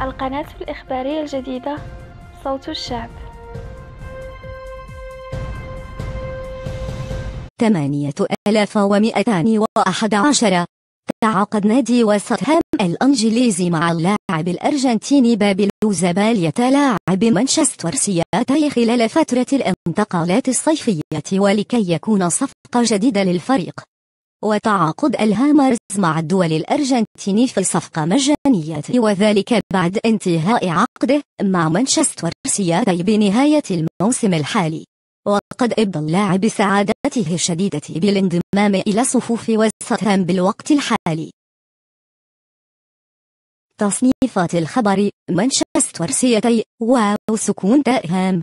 القناة الإخبارية الجديدة صوت الشعب ثمانية ألاف ومئتان وأحد عشر تعاقد نادي وستهام الأنجليزي مع اللاعب الأرجنتيني بابل زبال يتلاعب مانشستر سياتي خلال فترة الانتقالات الصيفية ولكي يكون صفقة جديدة للفريق وتعاقد الهامرز مع الدول الأرجنتيني في صفقة مجانية وذلك بعد انتهاء عقده مع مانشستر سيتي بنهاية الموسم الحالي وقد ابدى اللاعب سعادته الشديدة بالانضمام إلى صفوف وستهام بالوقت الحالي تصنيفات الخبر مانشستر سيتي واو سكون تأهام